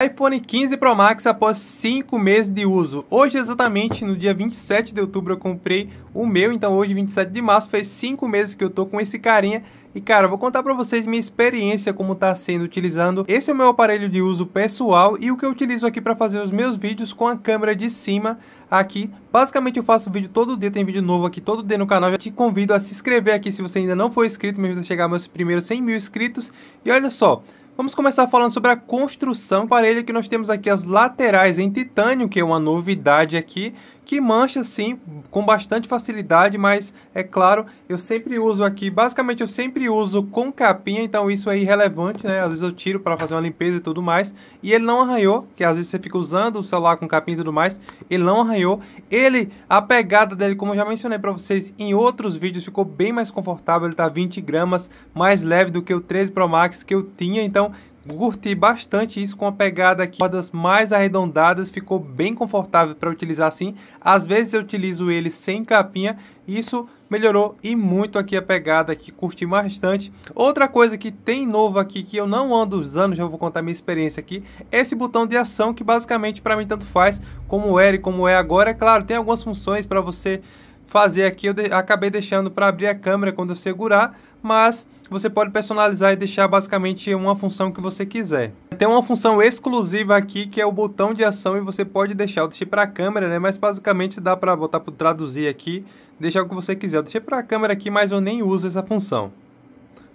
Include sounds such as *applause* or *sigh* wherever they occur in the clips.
iPhone 15 Pro Max após 5 meses de uso. Hoje, exatamente no dia 27 de outubro, eu comprei o meu, então hoje, 27 de março, faz 5 meses que eu tô com esse carinha. E cara, vou contar para vocês minha experiência como tá sendo utilizando. Esse é o meu aparelho de uso pessoal e o que eu utilizo aqui para fazer os meus vídeos com a câmera de cima aqui. Basicamente eu faço vídeo todo dia, tem vídeo novo aqui todo dia no canal. Eu te convido a se inscrever aqui se você ainda não for inscrito, me ajuda a chegar aos meus primeiros 100 mil inscritos. E olha só, Vamos começar falando sobre a construção do aparelho que nós temos aqui as laterais em titânio, que é uma novidade aqui, que mancha sim com bastante facilidade, mas é claro, eu sempre uso aqui, basicamente eu sempre uso com capinha, então isso é irrelevante, né? Às vezes eu tiro para fazer uma limpeza e tudo mais, e ele não arranhou, que às vezes você fica usando o celular com capinha e tudo mais, ele não arranhou. Ele, a pegada dele, como eu já mencionei para vocês em outros vídeos, ficou bem mais confortável, ele tá 20 gramas mais leve do que o 13 Pro Max que eu tinha, então Curti bastante isso com a pegada aqui, cordas mais arredondadas, ficou bem confortável para utilizar assim. Às vezes eu utilizo ele sem capinha, isso melhorou e muito aqui a pegada aqui, curti bastante. Outra coisa que tem novo aqui, que eu não ando usando, já vou contar minha experiência aqui, esse botão de ação que basicamente para mim tanto faz, como era e como é agora. É claro, tem algumas funções para você fazer aqui, eu de acabei deixando para abrir a câmera quando eu segurar, mas você pode personalizar e deixar basicamente uma função que você quiser. Tem uma função exclusiva aqui que é o botão de ação e você pode deixar, eu deixei para a câmera, né, mas basicamente dá para botar para traduzir aqui, deixar o que você quiser. Eu deixei para a câmera aqui, mas eu nem uso essa função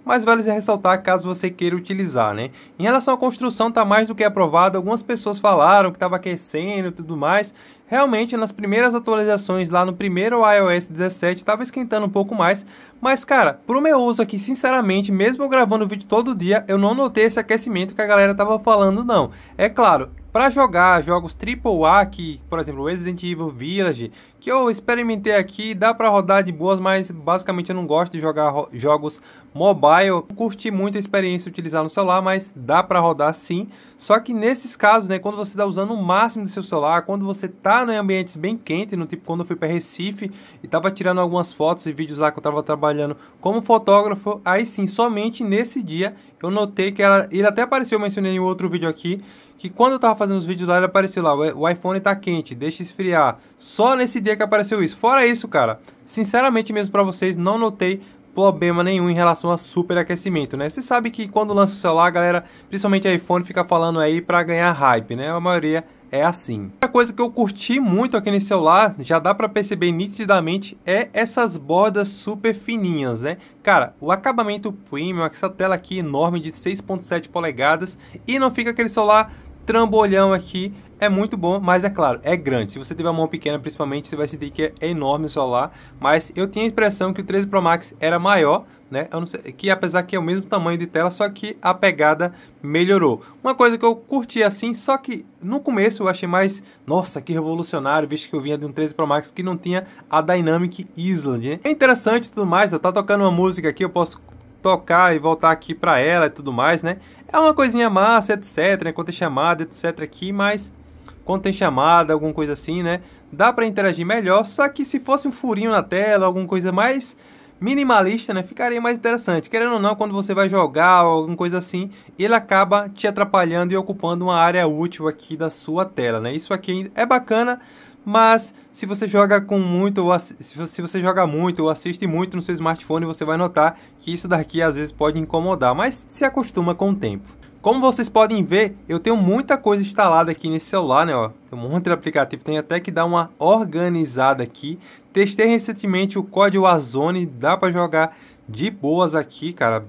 mas vale ressaltar caso você queira utilizar, né? Em relação à construção, tá mais do que aprovado. Algumas pessoas falaram que estava aquecendo e tudo mais. Realmente, nas primeiras atualizações lá no primeiro iOS 17, estava esquentando um pouco mais, mas cara, pro meu uso aqui, sinceramente, mesmo gravando o vídeo todo dia, eu não notei esse aquecimento que a galera tava falando não. É claro, para jogar jogos AAA, que, por exemplo, Resident Evil Village, que eu experimentei aqui, dá para rodar de boas, mas basicamente eu não gosto de jogar jogos mobile. Eu curti muito a experiência utilizar no celular, mas dá para rodar sim. Só que nesses casos, né, quando você está usando o máximo do seu celular, quando você tá ficar né, em ambientes bem quentes, no tipo quando eu fui para Recife e estava tirando algumas fotos e vídeos lá que eu estava trabalhando como fotógrafo, aí sim, somente nesse dia eu notei que ela, ele até apareceu, eu mencionei em outro vídeo aqui, que quando eu estava fazendo os vídeos lá, ele apareceu lá, o iPhone está quente, deixa esfriar. Só nesse dia que apareceu isso. Fora isso, cara, sinceramente mesmo para vocês, não notei problema nenhum em relação a superaquecimento, né? Você sabe que quando lança o celular, a galera, principalmente iPhone, fica falando aí para ganhar hype, né? A maioria é assim. Outra coisa que eu curti muito aqui nesse celular, já dá para perceber nitidamente, é essas bordas super fininhas, né? Cara, o acabamento premium, essa tela aqui enorme de 6.7 polegadas e não fica aquele celular trambolhão aqui é muito bom, mas é claro, é grande. Se você tiver uma mão pequena, principalmente, você vai sentir que é enorme o celular. Mas eu tinha a impressão que o 13 Pro Max era maior, né? Sei, que apesar que é o mesmo tamanho de tela, só que a pegada melhorou. Uma coisa que eu curti assim, só que no começo eu achei mais, nossa, que revolucionário, visto que eu vinha de um 13 Pro Max que não tinha a Dynamic Island. Né? É interessante tudo mais, eu tá tocando uma música aqui, eu posso tocar e voltar aqui para ela e tudo mais, né? É uma coisinha massa, etc, né? Quando é chamada, etc aqui, mas quando tem chamada, alguma coisa assim, né? Dá para interagir melhor, só que se fosse um furinho na tela, alguma coisa mais minimalista, né? Ficaria mais interessante. Querendo ou não, quando você vai jogar ou alguma coisa assim, ele acaba te atrapalhando e ocupando uma área útil aqui da sua tela, né? Isso aqui é bacana, mas se você joga com muito ou se você joga muito ou assiste muito no seu smartphone, você vai notar que isso daqui às vezes pode incomodar, mas se acostuma com o tempo. Como vocês podem ver, eu tenho muita coisa instalada aqui nesse celular, né? Ó. Tem um monte de aplicativo, tem até que dar uma organizada aqui. Testei recentemente o código Azone, dá para jogar de boas aqui, cara,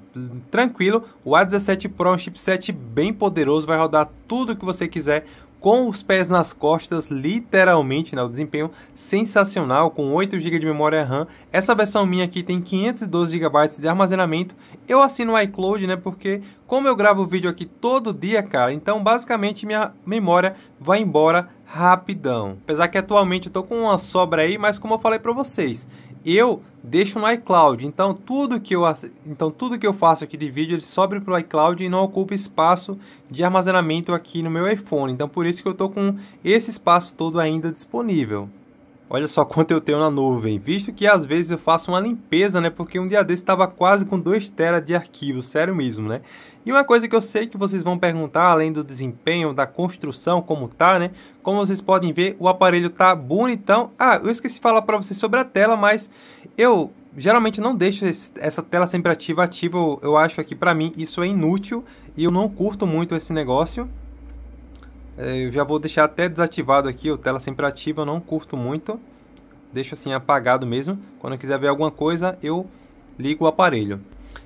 tranquilo. O A17 Pro é um chipset bem poderoso, vai rodar tudo que você quiser com os pés nas costas, literalmente, né? O desempenho sensacional, com 8 GB de memória RAM. Essa versão minha aqui tem 512 GB de armazenamento. Eu assino o iCloud, né? Porque como eu gravo vídeo aqui todo dia, cara, então basicamente minha memória vai embora rapidão. Apesar que atualmente eu tô com uma sobra aí, mas como eu falei para vocês, eu deixo no iCloud. Então tudo que eu, então, tudo que eu faço aqui de vídeo ele sobe para o iCloud e não ocupa espaço de armazenamento aqui no meu iPhone. Então por isso que eu estou com esse espaço todo ainda disponível. Olha só quanto eu tenho na nuvem, visto que às vezes eu faço uma limpeza, né? Porque um dia desse estava quase com 2 tera de arquivo, sério mesmo, né? E uma coisa que eu sei que vocês vão perguntar, além do desempenho, da construção, como tá, né? Como vocês podem ver, o aparelho tá bonitão. Ah, eu esqueci de falar para vocês sobre a tela, mas eu geralmente não deixo essa tela sempre ativa, ativa, eu, eu acho aqui para mim isso é inútil e eu não curto muito esse negócio. É, eu já vou deixar até desativado aqui, o tela sempre ativa, eu não curto muito. Deixo assim apagado mesmo. Quando eu quiser ver alguma coisa, eu ligo o aparelho.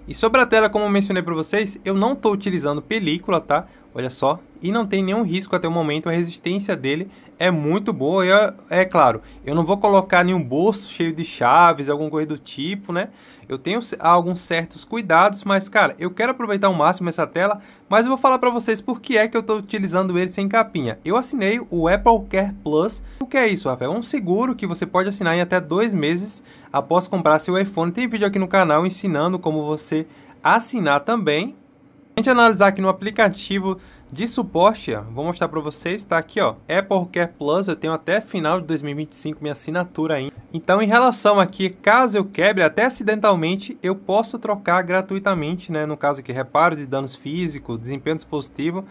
E sobre a tela, como eu mencionei para vocês, eu não estou utilizando película, tá? olha só, e não tem nenhum risco até o momento, a resistência dele é muito boa, ah, é, claro, eu não vou colocar nenhum bolso cheio de chaves, alguma coisa do tipo, né, eu tenho alguns certos cuidados, mas cara, eu quero aproveitar ao máximo essa tela, mas eu vou falar para vocês por que é que eu estou utilizando ele sem capinha, eu assinei o Apple Care Plus, o que é isso Rafael? É um seguro que você pode assinar em até dois meses após comprar seu iPhone, tem vídeo aqui no canal ensinando como você assinar também, gente analisar aqui no aplicativo de suporte, vou mostrar para vocês, tá aqui, ó, Apple Care Plus, eu tenho até final de 2025 minha assinatura ainda. Então, em relação aqui, caso eu quebre, até acidentalmente, eu posso trocar gratuitamente, né, no caso aqui, reparo de danos físicos, desempenho dispositivo,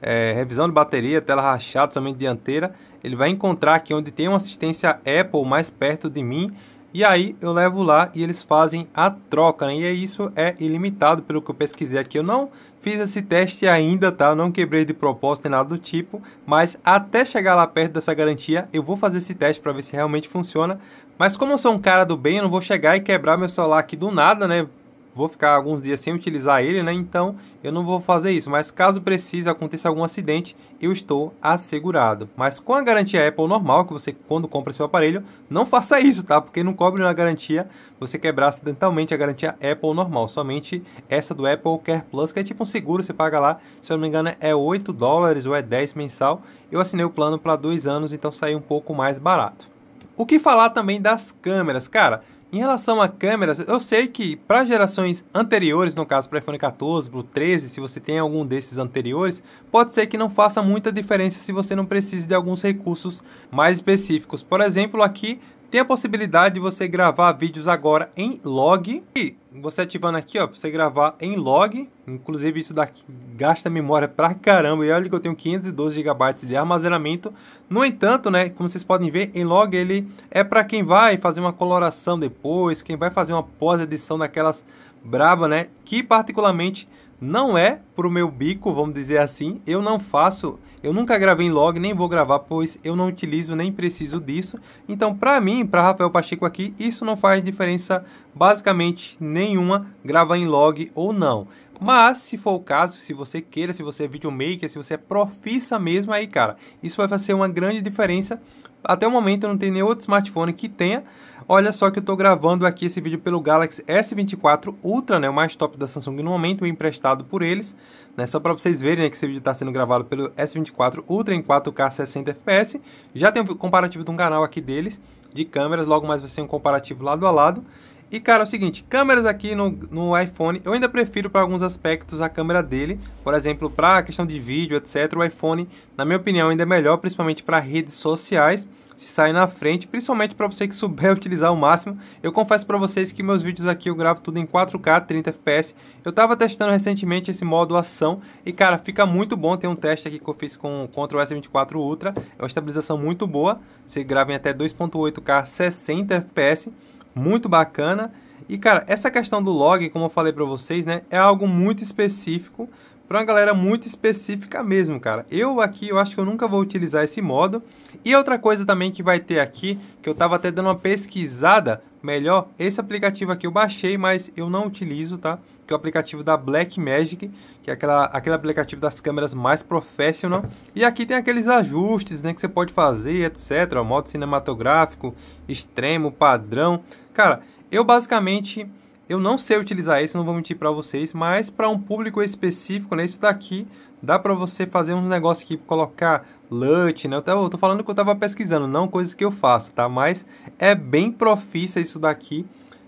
é, revisão de bateria, tela rachada, somente dianteira, ele vai encontrar aqui onde tem uma assistência Apple mais perto de mim, e aí eu levo lá e eles fazem a troca, né? E é isso é ilimitado, pelo que eu pesquisei aqui. Eu não Fiz esse teste ainda, tá? Eu não quebrei de propósito nem nada do tipo, mas até chegar lá perto dessa garantia, eu vou fazer esse teste para ver se realmente funciona. Mas como eu sou um cara do bem, eu não vou chegar e quebrar meu celular aqui do nada, né? vou ficar alguns dias sem utilizar ele, né? Então eu não vou fazer isso. Mas caso precise, aconteça algum acidente, eu estou assegurado. Mas com a garantia Apple normal, que você quando compra seu aparelho, não faça isso, tá? Porque não cobre na garantia você quebrar acidentalmente a garantia Apple normal. Somente essa do Apple Care Plus, que é tipo um seguro, você paga lá, se eu não me engano, é 8 dólares ou é 10 mensal. Eu assinei o plano para dois anos, então saiu um pouco mais barato. O que falar também das câmeras, cara? Em relação a câmeras, eu sei que para gerações anteriores, no caso para iPhone 14, Blue 13, se você tem algum desses anteriores, pode ser que não faça muita diferença se você não precise de alguns recursos mais específicos. Por exemplo, aqui tem a possibilidade de você gravar vídeos agora em log. E você ativando aqui, ó, pra você gravar em log. Inclusive, isso daqui gasta memória pra caramba. E olha que eu tenho 512 GB de armazenamento. No entanto, né, como vocês podem ver, em log ele é para quem vai fazer uma coloração depois, quem vai fazer uma pós-edição daquelas braba, né? Que particularmente não é pro meu bico, vamos dizer assim. Eu não faço, eu nunca gravei em log, nem vou gravar, pois eu não utilizo nem preciso disso. Então, para mim, para Rafael Pacheco aqui, isso não faz diferença basicamente nenhuma gravar em log ou não. Mas, se for o caso, se você queira, se você é videomaker, se você é profissa mesmo, aí, cara, isso vai fazer uma grande diferença. Até o momento, eu não tenho nenhum outro smartphone que tenha Olha só que eu estou gravando aqui esse vídeo pelo Galaxy S24 Ultra, né, o mais top da Samsung no momento, emprestado por eles. Né, só para vocês verem né, que esse vídeo está sendo gravado pelo S24 Ultra em 4K 60 FPS. Já tem um comparativo de um canal aqui deles, de câmeras, logo mais vai ser um comparativo lado a lado. E cara, é o seguinte, câmeras aqui no, no iPhone, eu ainda prefiro para alguns aspectos a câmera dele, por exemplo, para a questão de vídeo, etc. O iPhone, na minha opinião, ainda é melhor, principalmente para redes sociais se sair na frente, principalmente para você que souber *laughs* utilizar ao máximo. Eu confesso para vocês que meus vídeos aqui eu gravo tudo em 4K, 30 FPS. Eu estava testando recentemente esse modo ação e, cara, fica muito bom. Tem um teste aqui que eu fiz com contra o S24 Ultra. É uma estabilização muito boa. Você grava em até 2.8K, 60 FPS. Muito bacana. E, cara, essa questão do log, como eu falei para vocês, né, é algo muito específico para uma galera muito específica mesmo, cara. Eu aqui, eu acho que eu nunca vou utilizar esse modo. E outra coisa também que vai ter aqui, que eu estava até dando uma pesquisada melhor, esse aplicativo aqui eu baixei, mas eu não utilizo, tá? Que é o aplicativo da Blackmagic, que é aquela, aquele aplicativo das câmeras mais professional. E aqui tem aqueles ajustes, né, que você pode fazer, etc. Modo cinematográfico, extremo, padrão. Cara, eu basicamente eu não sei utilizar isso, não vou mentir para vocês, mas para um público específico, né, isso daqui dá para você fazer uns negócios aqui, colocar LUT, né? Eu, estou eu tô falando que eu tava pesquisando, não coisas que eu faço, tá? Mas é bem profissa isso daqui.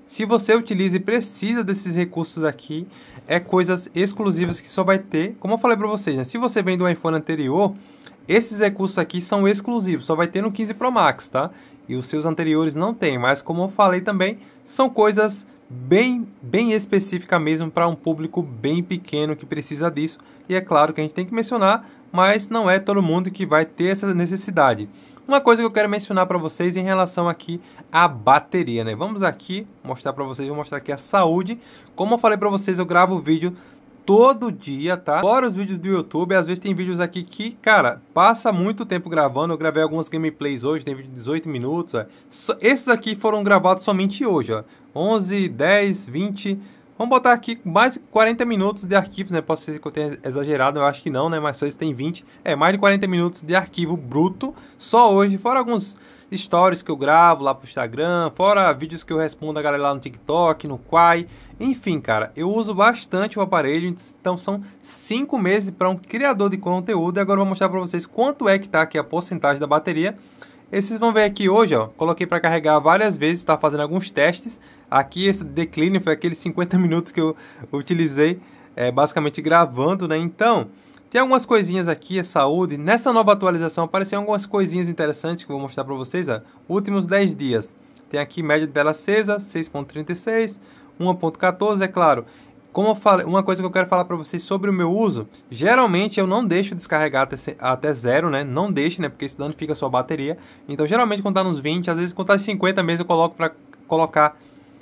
Se você utiliza e precisa desses recursos aqui, é coisas exclusivas que só vai ter. Como eu falei para vocês, né? Se você vem do iPhone anterior, esses recursos aqui são exclusivos, só vai ter no 15 Pro Max, tá? e os seus anteriores não têm, mas como eu falei também, são coisas bem, bem específica mesmo para um público bem pequeno que precisa disso. E é claro que a gente tem que mencionar, mas não é todo mundo que vai ter essa necessidade. Uma coisa que eu quero mencionar para vocês em relação aqui à bateria, né? Vamos aqui mostrar para vocês, vou mostrar aqui a saúde. Como eu falei para vocês, eu gravo o vídeo todo dia, tá? Fora os vídeos do YouTube, às vezes tem vídeos aqui que, cara, passa muito tempo gravando. Eu gravei algumas gameplays hoje, tem vídeo de 18 minutos. Ó. Esses aqui foram gravados somente hoje, ó. 11, 10, 20... Vamos botar aqui mais 40 minutos de arquivos, né? Posso ser que eu tenha exagerado, eu acho que não, né? Mas só isso tem 20. É, mais de 40 minutos de arquivo bruto só hoje, fora alguns stories que eu gravo lá pro Instagram, fora vídeos que eu respondo a galera lá no TikTok, no Quai. Enfim, cara, eu uso bastante o aparelho, então são cinco meses para um criador de conteúdo. E agora eu vou mostrar para vocês quanto é que tá aqui a porcentagem da bateria. vocês vão ver aqui hoje, ó, coloquei para carregar várias vezes, está fazendo alguns testes. Aqui esse declínio foi aqueles 50 *laughs* minutos que eu utilizei é, basicamente gravando, né? Então, tem algumas coisinhas aqui, a é saúde. Nessa nova atualização apareceram algumas coisinhas interessantes que eu vou mostrar para vocês. Ó. Últimos 10 dias. Tem aqui média dela acesa, 6.36, 1.14, é claro. Como eu falei, uma coisa que eu quero falar para vocês sobre o meu uso, geralmente eu não deixo descarregar até, até zero, né? Não deixe, né? Porque isso danifica a sua bateria. Então, geralmente, quando tá nos 20, às vezes quando tá 50 mesmo, eu coloco para colocar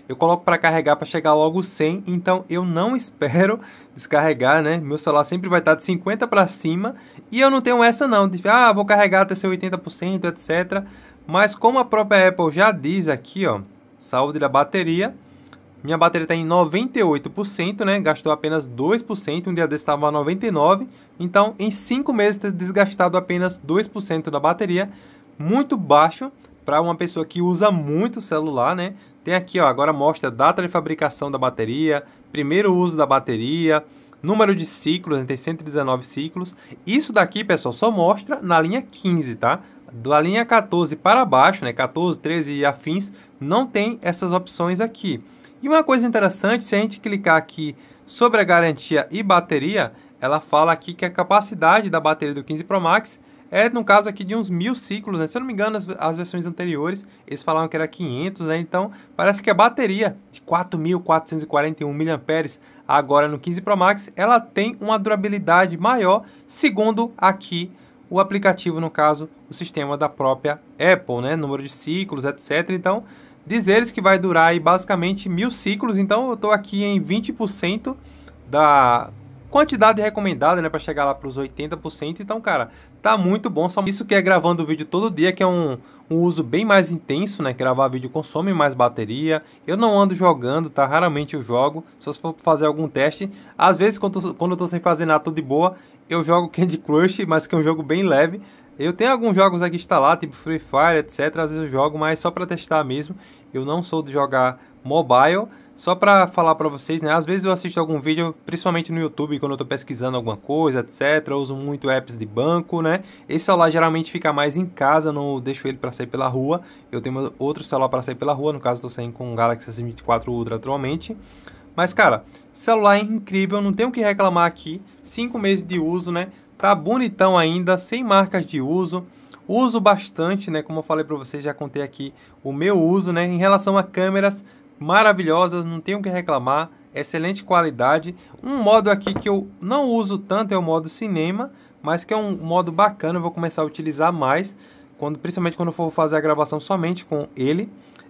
eu coloco para carregar para chegar logo 100, então eu não *laughs* espero descarregar, né? Meu celular sempre vai estar de 50 para cima e eu não tenho essa não, de, ah, vou carregar até ser 80%, etc. Mas como a própria Apple já diz aqui, ó, saúde da bateria, minha bateria está em 98%, né? Gastou apenas 2%, um dia desse estava 99%. Então, em 5 meses, ter desgastado apenas 2% da bateria. Muito baixo para uma pessoa que usa muito celular, né? Tem aqui, ó, agora mostra a data de fabricação da bateria, primeiro uso da bateria, número de ciclos, né, tem 119 ciclos. Isso daqui, pessoal, só mostra na linha 15, tá? Da linha 14 para baixo, né, 14, 13 e afins, não tem essas opções aqui. E uma coisa interessante, se a gente clicar aqui sobre a garantia e bateria, ela fala aqui que a capacidade da bateria do 15 Pro Max é no caso aqui de uns mil ciclos, né? Se eu não me engano, as, as versões anteriores, eles falavam que era 500, né? Então, parece que a bateria de 4.441 mAh agora no 15 Pro Max, ela tem uma durabilidade maior, segundo aqui o aplicativo, no caso, o sistema da própria Apple, né? Número de ciclos, etc. Então, diz eles que vai durar aí basicamente mil ciclos, então eu estou aqui em 20% da quantidade recomendada, né, para chegar lá para os 80%. Então, cara, tá muito bom. Só isso que é gravando o vídeo todo dia, que é um, um uso bem mais intenso, né? Gravar vídeo consome mais bateria. Eu não ando jogando, tá? Raramente eu jogo, só se for fazer algum teste. Às vezes, quando, quando eu tô sem fazer nada, tudo de boa, eu jogo *laughs* Candy Crush, mas que é um jogo bem leve. Eu tenho alguns jogos aqui instalados, tipo Free Fire, etc. Às vezes eu jogo, mas só para testar mesmo. Eu não sou de jogar mobile. Só para falar para vocês, né? Às vezes eu assisto algum vídeo, principalmente no YouTube, quando eu tô pesquisando alguma coisa, etc. Eu uso muito apps de banco, né? Esse celular geralmente fica mais em casa, não deixo ele para sair pela rua. Eu tenho outro celular para sair pela rua, no caso tô saindo com o Galaxy S24 Ultra atualmente. Mas cara, celular é incrível, não tenho o que reclamar aqui. Cinco meses de uso, né? Tá bonitão ainda, sem marcas de uso uso bastante, né? Como eu falei para vocês, já contei aqui o meu uso, né? Em relação a câmeras, maravilhosas, não tenho o que reclamar, excelente qualidade. Um modo aqui que eu não uso tanto é o modo cinema, mas que é um modo bacana, eu vou começar a utilizar mais, quando, principalmente quando for fazer a gravação somente com ele.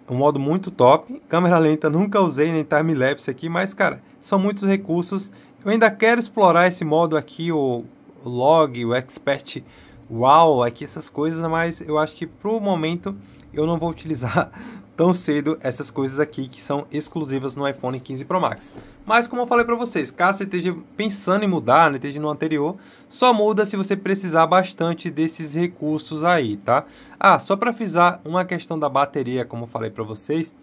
É um modo muito top. Câmera lenta *laughs* nunca usei, nem time-lapse aqui, mas cara, são muitos recursos. Eu ainda quero explorar esse modo aqui, o log, o expert wow, aqui essas coisas, mas eu acho que pro momento eu não vou utilizar *laughs* tão cedo essas coisas aqui que são exclusivas no iPhone 15 Pro Max. Mas como eu falei para vocês, caso você esteja pensando em mudar, né, esteja no anterior, só muda se você precisar bastante desses recursos aí, tá? Ah, só para frisar uma questão da bateria, como eu falei para vocês,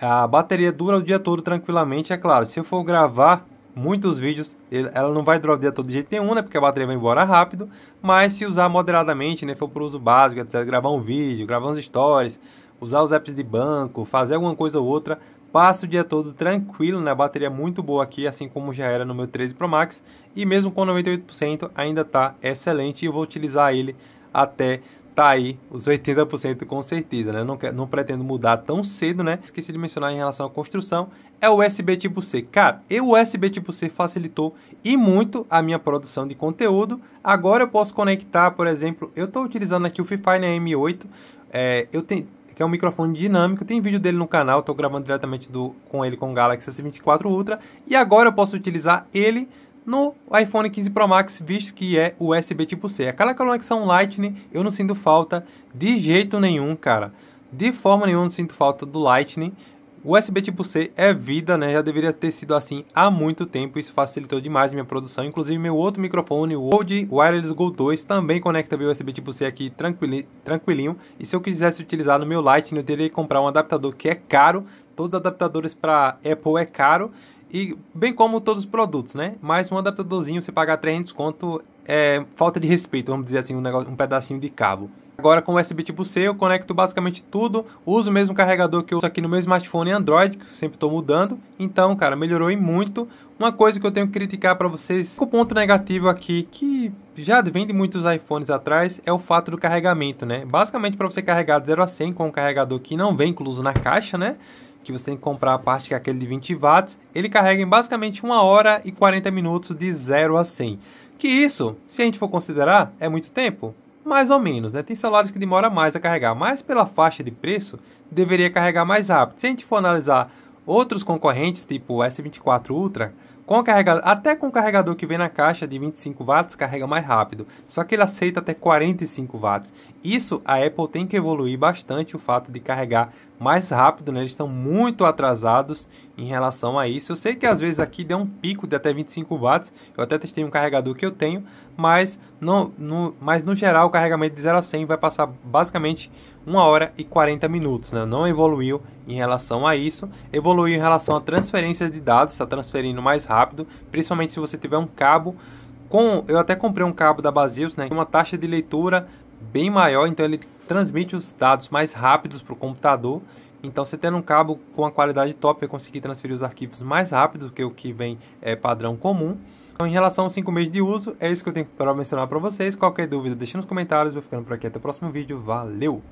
a bateria dura o dia todo tranquilamente, é claro. Se eu for gravar muitos vídeos, ela não vai durar o dia todo de jeito nenhum, né? Porque a bateria vai embora rápido. Mas se usar moderadamente, né? For para uso básico, etc. Gravar um vídeo, gravar uns stories, usar os apps de banco, fazer alguma coisa ou outra, passo o dia todo tranquilo, né? Bateria é muito boa aqui, assim como já era no meu 13 Pro Max, e mesmo com 98% ainda tá excelente e eu vou utilizar ele até tá aí os 80% com certeza, né? Não, quer não pretendo mudar tão cedo, né? Esqueci de mencionar em relação à construção, é o USB tipo C. Cara, e o USB tipo C facilitou e muito a minha produção de conteúdo. Agora eu posso conectar, por exemplo, eu estou utilizando aqui o Fifine M8, é, eu tenho que é um microfone dinâmico. Tem vídeo dele no canal, estou gravando diretamente do, com ele com o Galaxy S24 Ultra. E agora eu posso utilizar ele no iPhone 15 Pro Max, visto que é USB tipo C. Aquela conexão Lightning eu não sinto falta de jeito nenhum, cara. De forma nenhuma não sinto falta do Lightning. USB tipo C é vida, né? Já deveria ter sido assim há muito tempo, isso facilitou demais minha produção. Inclusive meu outro microfone, o Rode Wireless Go 2, também conecta via USB tipo C aqui tranquilinho. E se eu quisesse utilizar no meu Lightning, eu teria que comprar um adaptador que é caro. Todos os adaptadores para Apple é caro e bem como todos os produtos, né? Mas um adaptadorzinho, você pagar 300 conto é falta de respeito, vamos dizer assim, um, negócio, um pedacinho de cabo. Agora com USB tipo C eu conecto basicamente tudo, uso o mesmo carregador que eu uso aqui no meu smartphone Android, que sempre estou mudando. Então, cara, melhorou em muito. Uma coisa que eu tenho que criticar para vocês, o ponto negativo aqui que já vem de muitos iPhones atrás é o fato do carregamento, né? Basicamente para você carregar de 0 a 100 com um carregador que não vem incluso na caixa, né? que você tem que comprar a parte que é aquele de 20 watts, ele carrega em basicamente 1 hora e 40 minutos de 0 a 100. Que isso, se a gente for considerar, é muito tempo? Mais ou menos, né? Tem celulares que demora mais a carregar, mas pela faixa de preço, deveria carregar mais rápido. Se a gente for analisar outros concorrentes, tipo o S24 Ultra, com carregador, até com o carregador que vem na caixa de 25 watts carrega mais rápido, só que ele aceita até 45 watts. Isso a Apple tem que evoluir bastante o fato de carregar mais rápido, né? Eles estão muito atrasados em relação a isso. Eu sei que às vezes aqui deu um pico de até 25 watts. Eu até testei um carregador que eu tenho, mas no, no, mas no geral o carregamento de 0 a 100 vai passar basicamente 1 hora e 40 minutos, né? Não evoluiu em relação a isso. Evoluiu em relação à transferência de dados, está transferindo mais rápido rápido, principalmente se você tiver um cabo com, eu até comprei um cabo da Basius, né? Uma taxa de leitura bem maior, então ele transmite os dados mais rápidos para o computador. Então, você tendo um cabo com a qualidade top, eu consegui transferir os arquivos mais rápido que o que vem é padrão comum. Então, em relação aos 5 meses de uso, é isso que eu tenho para mencionar para vocês. Qualquer dúvida, deixe nos comentários. Vou ficando por aqui. Até o próximo vídeo. Valeu!